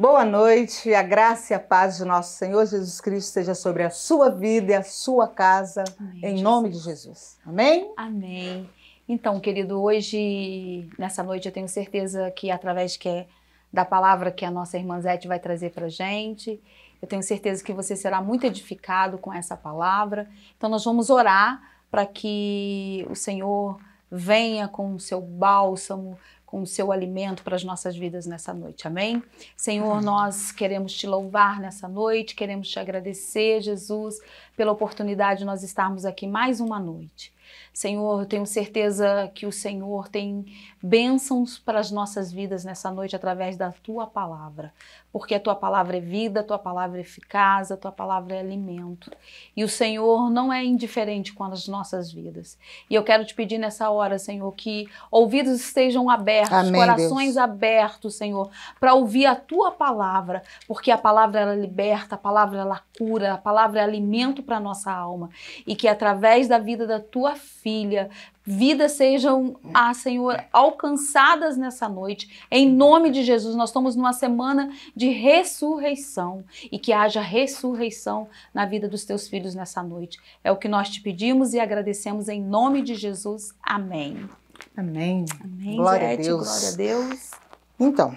Boa noite, a graça e a paz de nosso Senhor Jesus Cristo seja sobre a sua vida e a sua casa, Amém, em Jesus. nome de Jesus. Amém? Amém. Então, querido, hoje, nessa noite, eu tenho certeza que através que é da palavra que a nossa irmã Zete vai trazer para gente, eu tenho certeza que você será muito edificado com essa palavra. Então, nós vamos orar para que o Senhor venha com o seu bálsamo, com o seu alimento para as nossas vidas nessa noite. Amém? Senhor, nós queremos te louvar nessa noite, queremos te agradecer, Jesus, pela oportunidade de nós estarmos aqui mais uma noite. Senhor, eu tenho certeza que o Senhor tem bênçãos para as nossas vidas nessa noite através da tua palavra, porque a tua palavra é vida, a tua palavra é eficaz, a tua palavra é alimento. E o Senhor não é indiferente com as nossas vidas. E eu quero te pedir nessa hora, Senhor, que ouvidos estejam abertos, Amém, corações Deus. abertos, Senhor, para ouvir a tua palavra, porque a palavra ela liberta, a palavra ela cura, a palavra é alimento para nossa alma, e que através da vida da tua filha, vidas sejam, ah, Senhor, alcançadas nessa noite. Em nome de Jesus, nós estamos numa semana de ressurreição e que haja ressurreição na vida dos teus filhos nessa noite. É o que nós te pedimos e agradecemos em nome de Jesus. Amém. Amém. Amém glória a Deus. Glória a Deus. Então,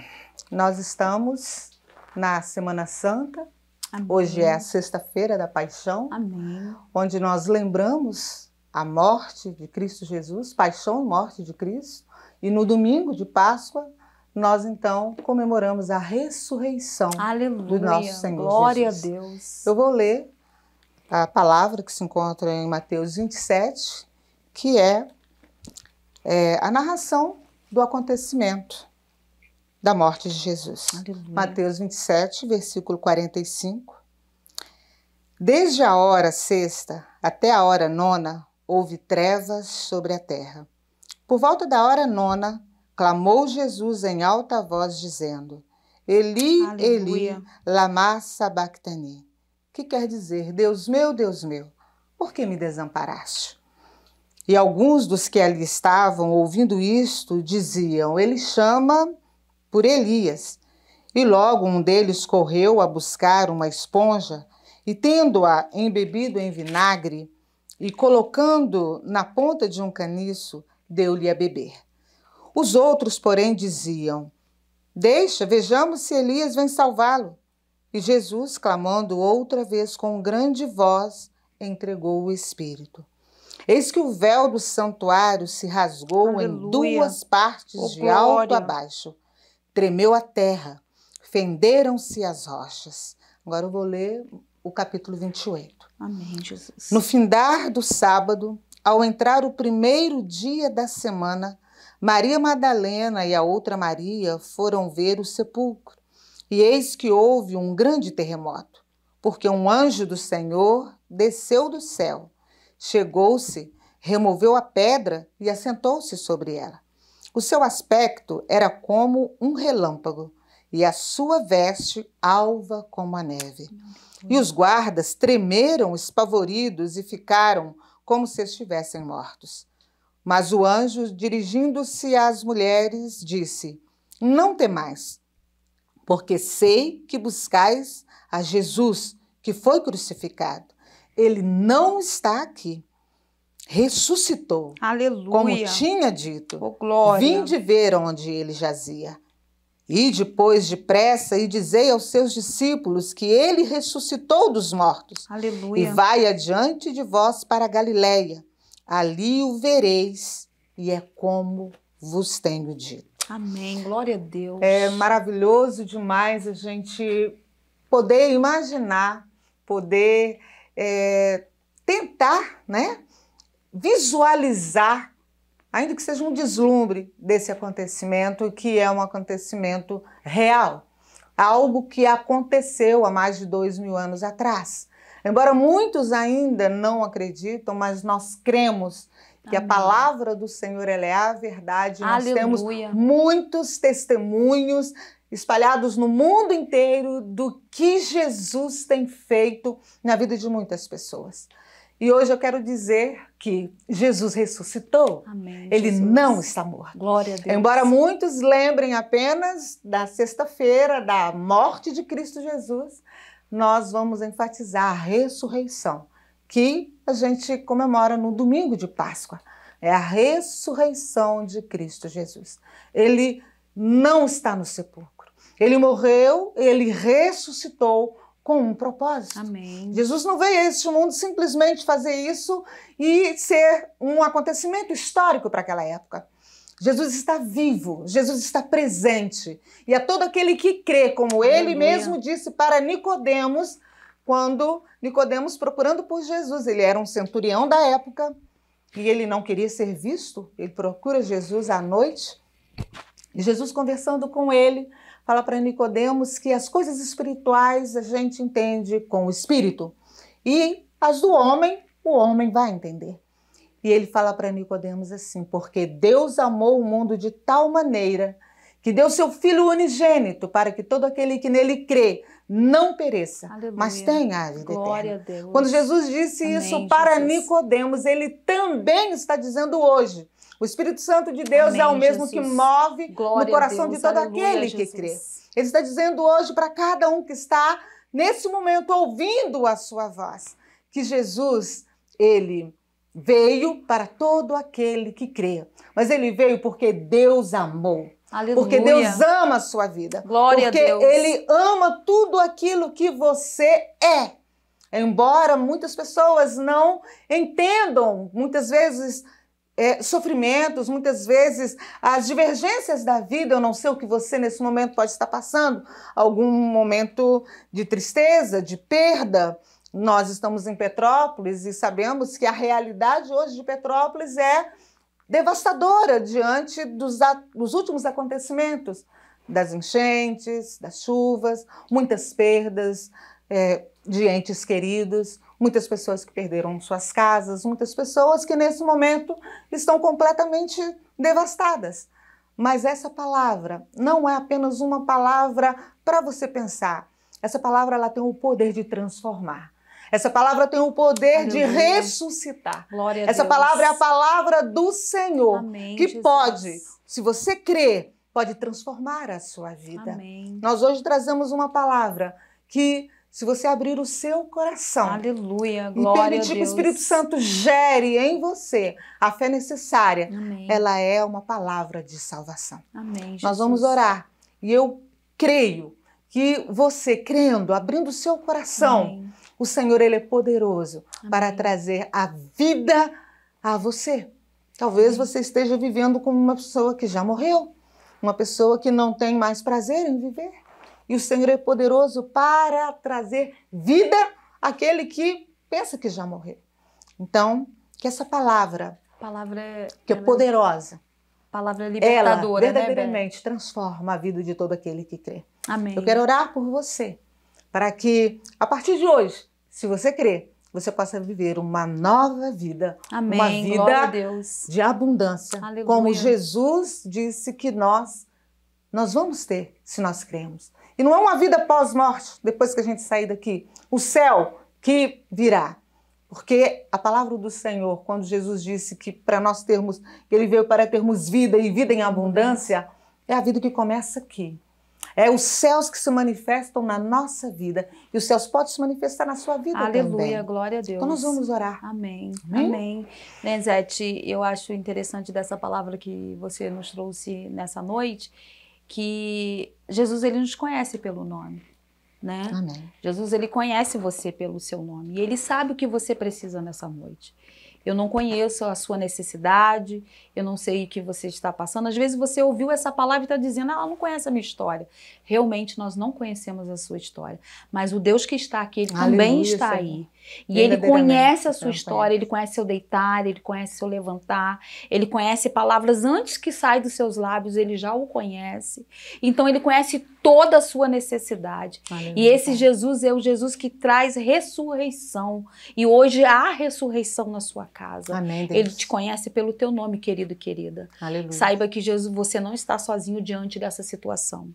nós estamos na Semana Santa. Amém. Hoje é a sexta-feira da Paixão, Amém. onde nós lembramos a morte de Cristo Jesus, paixão e morte de Cristo, e no domingo de Páscoa, nós então comemoramos a ressurreição Aleluia, do nosso Senhor glória Jesus. Glória a Deus. Eu vou ler a palavra que se encontra em Mateus 27, que é, é a narração do acontecimento da morte de Jesus. Aleluia. Mateus 27, versículo 45. Desde a hora sexta até a hora nona, houve trevas sobre a terra. Por volta da hora nona, clamou Jesus em alta voz, dizendo: Eli, Aleluia. Eli, lama sabachthani. Que quer dizer, Deus meu, Deus meu, por que me desamparaste? E alguns dos que ali estavam, ouvindo isto, diziam: Ele chama por Elias. E logo um deles correu a buscar uma esponja e, tendo-a embebido em vinagre, e, colocando na ponta de um caniço, deu-lhe a beber. Os outros, porém, diziam: Deixa, vejamos se Elias vem salvá-lo. E Jesus, clamando outra vez com grande voz, entregou o espírito. Eis que o véu do santuário se rasgou Aleluia. em duas partes, oh, de glória. alto a baixo. Tremeu a terra, fenderam-se as rochas. Agora eu vou ler o capítulo 28. Amém, Jesus. No findar do sábado, ao entrar o primeiro dia da semana, Maria Madalena e a outra Maria foram ver o sepulcro. E eis que houve um grande terremoto, porque um anjo do Senhor desceu do céu, chegou-se, removeu a pedra e assentou-se sobre ela. O seu aspecto era como um relâmpago e a sua veste alva como a neve. E os guardas tremeram espavoridos e ficaram como se estivessem mortos. Mas o anjo, dirigindo-se às mulheres, disse: Não temais, porque sei que buscais a Jesus, que foi crucificado. Ele não está aqui. Ressuscitou. Aleluia. Como tinha dito. Oh, glória. Vinde ver onde ele jazia. E depois depressa e dizei aos seus discípulos que ele ressuscitou dos mortos. Aleluia. E vai adiante de vós para Galiléia. Ali o vereis e é como vos tenho dito. Amém. Glória a Deus. É maravilhoso demais a gente poder imaginar, poder é, tentar, né, visualizar ainda que seja um deslumbre desse acontecimento, que é um acontecimento real, algo que aconteceu há mais de dois mil anos atrás. Embora muitos ainda não acreditam, mas nós cremos que Amém. a palavra do Senhor é a verdade. Aleluia. Nós temos muitos testemunhos espalhados no mundo inteiro do que Jesus tem feito na vida de muitas pessoas. E hoje eu quero dizer que Jesus ressuscitou, Amém, ele Jesus. não está morto. Glória a Deus. Embora muitos lembrem apenas da sexta-feira, da morte de Cristo Jesus, nós vamos enfatizar a ressurreição, que a gente comemora no domingo de Páscoa. É a ressurreição de Cristo Jesus. Ele não está no sepulcro. Ele morreu, ele ressuscitou com um propósito. Amém. Jesus não veio a este mundo simplesmente fazer isso e ser um acontecimento histórico para aquela época. Jesus está vivo, Jesus está presente. E a todo aquele que crê, como Aleluia. ele mesmo disse para Nicodemos, quando Nicodemos procurando por Jesus, ele era um centurião da época e ele não queria ser visto, ele procura Jesus à noite. e Jesus conversando com ele, fala para Nicodemos que as coisas espirituais a gente entende com o espírito e as do homem, o homem vai entender. E ele fala para Nicodemos assim: "Porque Deus amou o mundo de tal maneira que deu seu filho unigênito para que todo aquele que nele crê não pereça, Aleluia. mas tenha a vida Glória eterna." A Deus. Quando Jesus disse Amém, isso para Nicodemos, ele também está dizendo hoje o Espírito Santo de Deus Amém, é o mesmo Jesus. que move Glória no coração Deus, de todo aquele que crê. Ele está dizendo hoje para cada um que está nesse momento ouvindo a sua voz, que Jesus, ele veio para todo aquele que crê. Mas ele veio porque Deus amou. Aleluia. Porque Deus ama a sua vida. Glória porque a Deus. Ele ama tudo aquilo que você é. Embora muitas pessoas não entendam, muitas vezes é, sofrimentos, muitas vezes as divergências da vida. Eu não sei o que você nesse momento pode estar passando, algum momento de tristeza, de perda. Nós estamos em Petrópolis e sabemos que a realidade hoje de Petrópolis é devastadora diante dos, dos últimos acontecimentos das enchentes, das chuvas, muitas perdas é, de entes queridos muitas pessoas que perderam suas casas, muitas pessoas que nesse momento estão completamente devastadas. Mas essa palavra não é apenas uma palavra para você pensar. Essa palavra ela tem o poder de transformar. Essa palavra tem o poder de ressuscitar. Glória a Essa Deus. palavra é a palavra do Senhor, Amém, que Jesus. pode, se você crer, pode transformar a sua vida. Amém. Nós hoje trazemos uma palavra que se você abrir o seu coração. Aleluia, glória a Deus. E permitir que o Espírito Santo gere em você a fé necessária. Amém. Ela é uma palavra de salvação. Amém, Jesus. Nós vamos orar. E eu creio que você, crendo, abrindo o seu coração, Amém. o Senhor ele é poderoso Amém. para trazer a vida a você. Talvez você esteja vivendo como uma pessoa que já morreu, uma pessoa que não tem mais prazer em viver e o Senhor é poderoso para trazer vida àquele que pensa que já morreu. Então, que essa palavra, palavra é, que é poderosa, palavra libertadora, né, ela verdadeiramente né, transforma a vida de todo aquele que crê. Amém. Eu quero orar por você, para que a partir de hoje, se você crer, você possa viver uma nova vida, Amém. uma vida de abundância, Aleluia. como Jesus disse que nós nós vamos ter se nós cremos. E não é uma vida pós-morte, depois que a gente sair daqui. O céu que virá. Porque a palavra do Senhor, quando Jesus disse que para nós termos, ele veio para termos vida e vida em abundância, é a vida que começa aqui. É os céus que se manifestam na nossa vida e os céus podem se manifestar na sua vida Aleluia, também. Aleluia, glória a então, Deus. Então nós vamos orar. Amém. Amém. Amém. Nenzete, eu acho interessante dessa palavra que você nos trouxe nessa noite que Jesus ele nos conhece pelo nome, né? Amém. Jesus ele conhece você pelo seu nome e ele sabe o que você precisa nessa noite. Eu não conheço a sua necessidade, eu não sei o que você está passando. Às vezes você ouviu essa palavra e está dizendo, ah, ela não conhece a minha história. Realmente nós não conhecemos a sua história, mas o Deus que está aqui, ele Aleluia, também está Senhor. aí. E ele conhece a sua então, história, ele conhece seu deitar, ele conhece seu levantar, ele conhece palavras antes que saem dos seus lábios, ele já o conhece. Então ele conhece toda a sua necessidade. E esse Jesus é o Jesus que traz ressurreição. E hoje há ressurreição na sua casa. Amém, ele te conhece pelo teu nome, querido e querida. Aleluia. Saiba que Jesus, você não está sozinho diante dessa situação.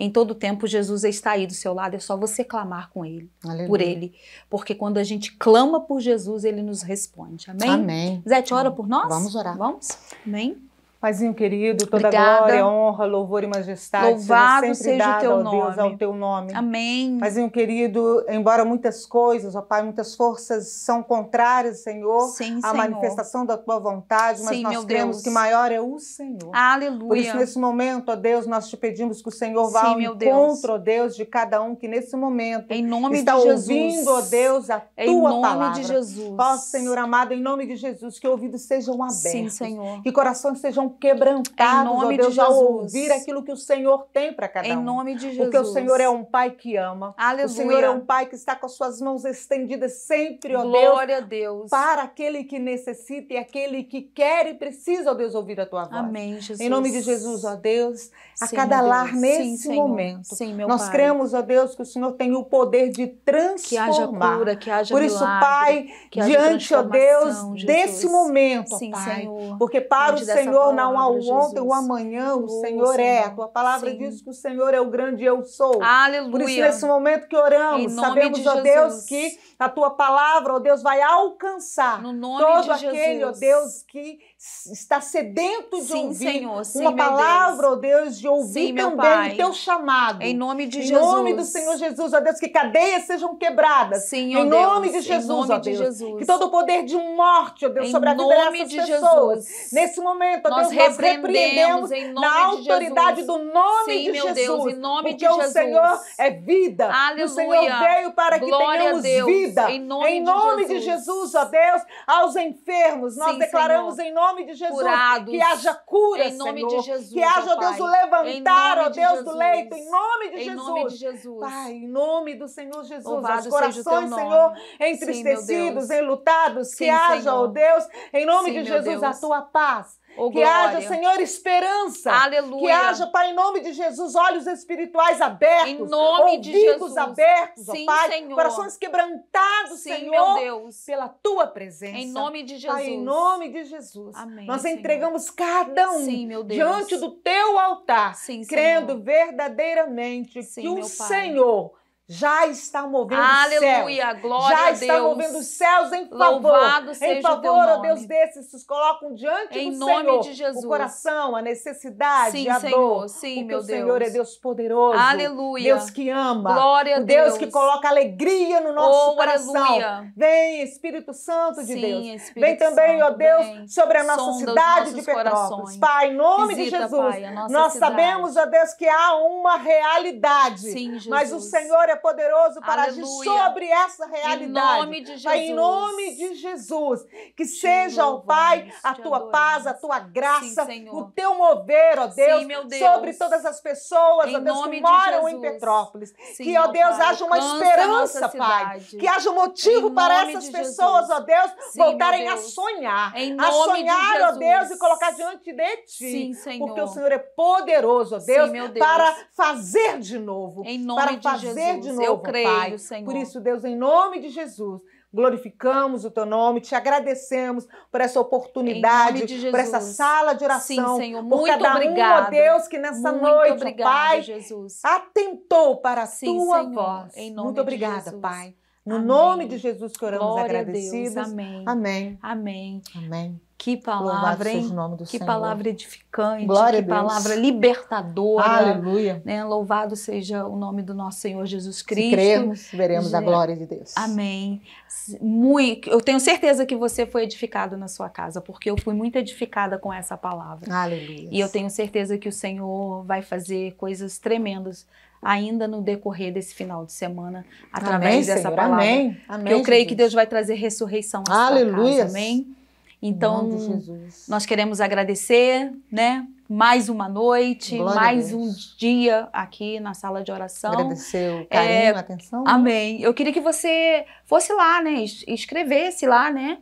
Em todo tempo, Jesus está aí do seu lado, é só você clamar com Ele, Aleluia. por Ele. Porque quando a gente clama por Jesus, Ele nos responde. Amém? Amém. Zé, te ora por nós? Vamos orar. Vamos? Amém. Paizinho querido, toda Obrigada. glória, honra, louvor e majestade. Louvado seja o teu nome. Deus, ao teu nome. Amém. Paizinho querido, embora muitas coisas, ó Pai, muitas forças são contrárias, Senhor, Sim, à Senhor. manifestação da tua vontade, mas Sim, nós cremos Deus. que maior é o Senhor. Aleluia. Por isso, nesse momento, ó Deus, nós te pedimos que o Senhor vá Sim, ao encontro, ó Deus, de cada um que nesse momento em nome está de Jesus. ouvindo, ó Deus, a tua palavra. Em nome de Jesus. Ó Senhor amado, em nome de Jesus, que ouvidos sejam abertos. Sim, Senhor. Que corações sejam sejam ó Deus, de ao ouvir aquilo que o Senhor tem para cada em um. Em nome de Jesus. Porque o Senhor é um Pai que ama. Aleluia. O Senhor é um Pai que está com as suas mãos estendidas sempre, ó Glória Deus. Glória a Deus. Para aquele que necessita e aquele que quer e precisa, ó Deus, ouvir a tua voz. Amém, Jesus. Em nome de Jesus, ó Deus, a Sim, cada lar Deus. nesse Sim, momento. Sim, meu Nós Pai. cremos, ó Deus, que o Senhor tem o poder de transformar. Que haja cura, que haja Por isso, milagre, Pai, diante, ó Deus, Jesus. desse momento, Pai. Senhor. Porque para o Senhor não há o ontem, o amanhã, o, Senhor, Senhor, é. A tua palavra Sim. diz que o Senhor é o grande eu sou. Aleluia. Por isso, nesse momento que oramos, sabemos, de ó Deus, que a tua palavra, ó Deus, vai alcançar no nome todo aquele, ó Deus, que está sedento de Sim, ouvir Senhor. Sim, uma palavra, ó Deus, de ouvir Sim, também o teu chamado. Em nome de em Jesus. Em nome do Senhor Jesus, ó Deus, que cadeias sejam quebradas. Sim, em nome Deus. de Jesus, nome ó Deus. Jesus. Que todo o poder de morte, ó Deus, em sobre a vida dessas de pessoas. Jesus. Nesse momento, ó Deus, nós repreendemos, em nome na autoridade do nome Sim, de meu Jesus. Deus, em nome porque de Jesus. o Senhor é vida. Aleluia. O Senhor veio para Glória que tenhamos vida. Em nome, em nome de, Jesus. de, Jesus. ó Deus, aos enfermos, nós Sim, declaramos Senhor. em nome de Jesus Curados. que haja cura, em nome Senhor. De Jesus, que haja, ó Deus, o levantar, ó Deus, de do leito, em nome de em Jesus. nome de Jesus. Pai, em nome do Senhor Jesus, Louvado os corações, Senhor, entristecidos, enlutados, que haja, ó Deus, em nome de Jesus, a tua paz Oh, que haja, Senhor, esperança. Aleluia. Que haja, Pai, em nome de Jesus, olhos espirituais abertos. Em nome de Jesus. abertos, Sim, Pai. Senhor. Corações quebrantados, Sim, Senhor. Meu Deus. Pela tua presença. Em nome de Jesus. Pai, em nome de Jesus. Amém, Nós Senhor. entregamos cada um Sim, diante do teu altar, crendo verdadeiramente que o Senhor já está movendo Aleluia, os céus. Aleluia, glória Já está movendo os céus em favor. Louvado seja em favor, ó Deus desses, se colocam diante em do nome Senhor. De Jesus. O coração, a necessidade, sim, a Senhor, Sim, meu o Deus. O Senhor é Deus poderoso. Aleluia. Deus que ama. Glória a Deus. Deus que coloca alegria no nosso oh, coração. Aleluia. Vem, Espírito Santo de sim, Deus. Espírito vem também, ó Deus, vem. sobre a nossa Sonda cidade de Petrópolis. Corações. Pai, em nome Visita, de Jesus, pai, nós cidade. sabemos, ó Deus, que há uma realidade. Sim, Jesus. Mas o Senhor é poderoso para Aleluia. agir sobre essa realidade. Em nome de Jesus. Pai, em nome de Jesus. Que te seja, ó Pai, a tua paz, a tua graça, Sim, o teu mover, ó Deus, Sim, Deus, sobre todas as pessoas, em ó Deus, que moram em Petrópolis. Sim, que, ó Deus, pai, haja uma esperança, Pai. Que haja um motivo para essas pessoas, ó Deus, voltarem a sonhar. a sonhar, ó Deus, e colocar diante de Ti. Senhor. Porque o Senhor é poderoso, ó Deus, Deus. para fazer de novo. Em nome para de fazer Jesus. de de novo, eu creio, Pai. Senhor. Por isso, Deus, em nome de Jesus, glorificamos o teu nome, te agradecemos por essa oportunidade, por essa sala de oração, Sim, Senhor. Muito por cada obrigada. um, ó Deus, que nessa Muito noite, obrigada, Pai, Jesus. atentou para a Sim, tua Senhor. voz. Em nome Muito obrigada, Jesus. Pai. No Amém. nome de Jesus que oramos Glória agradecidos. Amém. Amém. Amém. Amém. Que palavra, hein? que Senhor. palavra edificante, Glória que palavra libertadora. Aleluia. Né? Louvado seja o nome do nosso Senhor Jesus Cristo. Se cremos, veremos a glória de Deus. Amém. Muito, eu tenho certeza que você foi edificado na sua casa, porque eu fui muito edificada com essa palavra. Aleluia. E eu tenho certeza que o Senhor vai fazer coisas tremendas ainda no decorrer desse final de semana através amém, dessa Senhor, palavra. Amém. amém eu creio Jesus. que Deus vai trazer ressurreição à Aleluia. sua casa. Amém. Então, nós queremos agradecer, né? Mais uma noite, Glória mais um dia aqui na sala de oração. Agradecer o é, carinho, é, a atenção. Amém. Eu queria que você fosse lá, né? Escrevesse lá, né?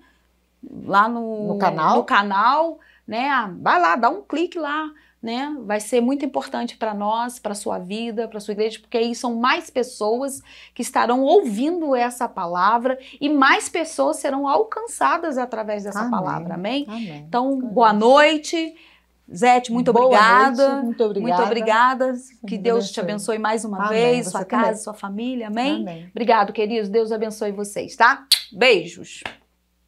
Lá no, no canal. No canal né? Ah, vai lá, dá um clique lá, né? Vai ser muito importante para nós, para sua vida, para sua igreja, porque aí são mais pessoas que estarão ouvindo essa palavra e mais pessoas serão alcançadas através dessa amém. palavra, amém? amém? Então, boa noite. Zete, muito Boa obrigada. Noite, muito obrigada. Muito obrigada. Que Deus te abençoe mais uma amém, vez, sua também. casa, sua família. Amém? amém? Obrigado, queridos. Deus abençoe vocês, tá? Beijos.